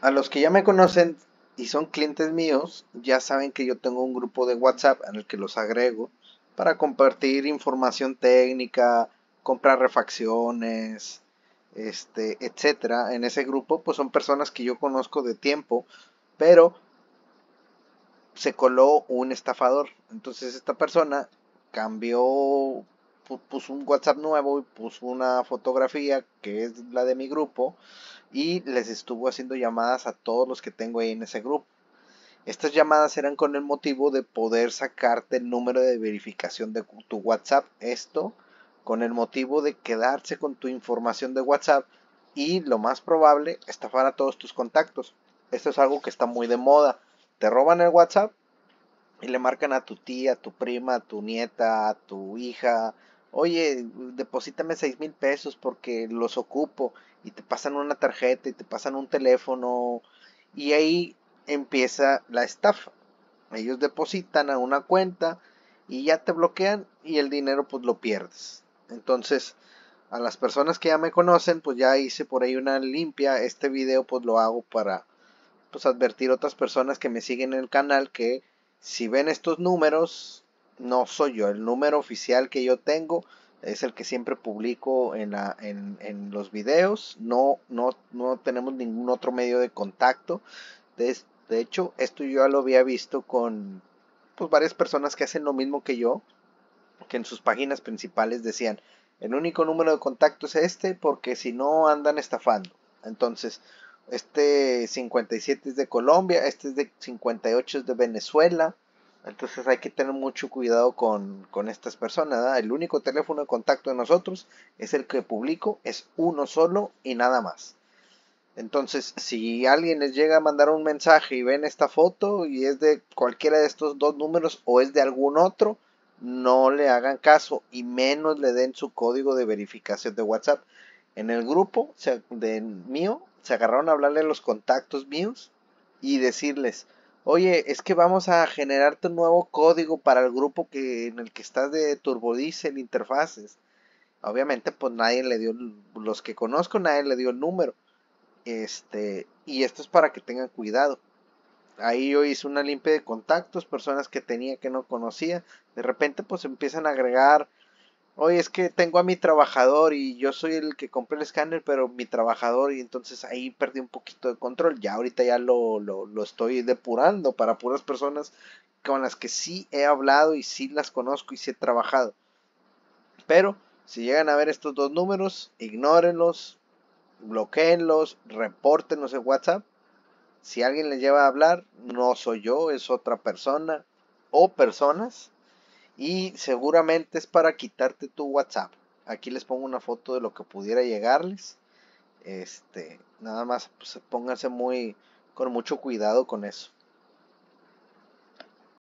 a los que ya me conocen y son clientes míos, ya saben que yo tengo un grupo de WhatsApp en el que los agrego para compartir información técnica, comprar refacciones, este, etcétera. En ese grupo, pues son personas que yo conozco de tiempo, pero se coló un estafador. Entonces esta persona cambió, puso un WhatsApp nuevo y puso una fotografía que es la de mi grupo y les estuvo haciendo llamadas a todos los que tengo ahí en ese grupo. Estas llamadas eran con el motivo de poder sacarte el número de verificación de tu WhatsApp. Esto con el motivo de quedarse con tu información de WhatsApp y lo más probable, estafar a todos tus contactos. Esto es algo que está muy de moda. Te roban el WhatsApp y le marcan a tu tía, a tu prima, a tu nieta, a tu hija, oye, deposítame seis mil pesos porque los ocupo y te pasan una tarjeta y te pasan un teléfono y ahí empieza la estafa. Ellos depositan a una cuenta y ya te bloquean y el dinero pues lo pierdes. Entonces, a las personas que ya me conocen, pues ya hice por ahí una limpia. Este video pues lo hago para pues advertir a otras personas que me siguen en el canal que si ven estos números no soy yo. El número oficial que yo tengo es el que siempre publico en, los videos. No, no, no tenemos ningún otro medio de contacto. De, hecho, esto yo ya lo había visto con pues, varias personas que hacen lo mismo que yo, que en sus páginas principales decían, el único número de contacto es este porque si no andan estafando. Entonces, este 57 es de Colombia, este es de 58 es de Venezuela, entonces hay que tener mucho cuidado con, estas personas. El único teléfono de contacto de nosotros es el que publico, es uno solo y nada más. Entonces, si alguien les llega a mandar un mensaje y ven esta foto y es de cualquiera de estos dos números o es de algún otro, no le hagan caso y menos le den su código de verificación de WhatsApp. En el grupo mío se agarraron a hablarle los contactos míos y decirles, oye, es que vamos a generarte un nuevo código para el grupo que, en el que estás de turbodiesel, interfaces. Obviamente, pues nadie le dio, los que conozco, nadie le dio el número. Este, y esto es para que tengan cuidado. Ahí yo hice una limpia de contactos, personas que tenía que no conocía. De repente, pues empiezan a agregar oye, es que tengo a mi trabajador y yo soy el que compré el escáner, pero mi trabajador, y entonces ahí perdí un poquito de control. Ya ahorita ya lo, estoy depurando para puras personas con las que sí he hablado y sí las conozco y sí he trabajado. Pero si llegan a ver estos dos números, ignórenlos, bloqueenlos, repórtenlos en WhatsApp. Si alguien les lleva a hablar, no soy yo, es otra persona o personas y seguramente es para quitarte tu WhatsApp. Aquí les pongo una foto de lo que pudiera llegarles. Este, nada más pues, pónganse muy con mucho cuidado con eso.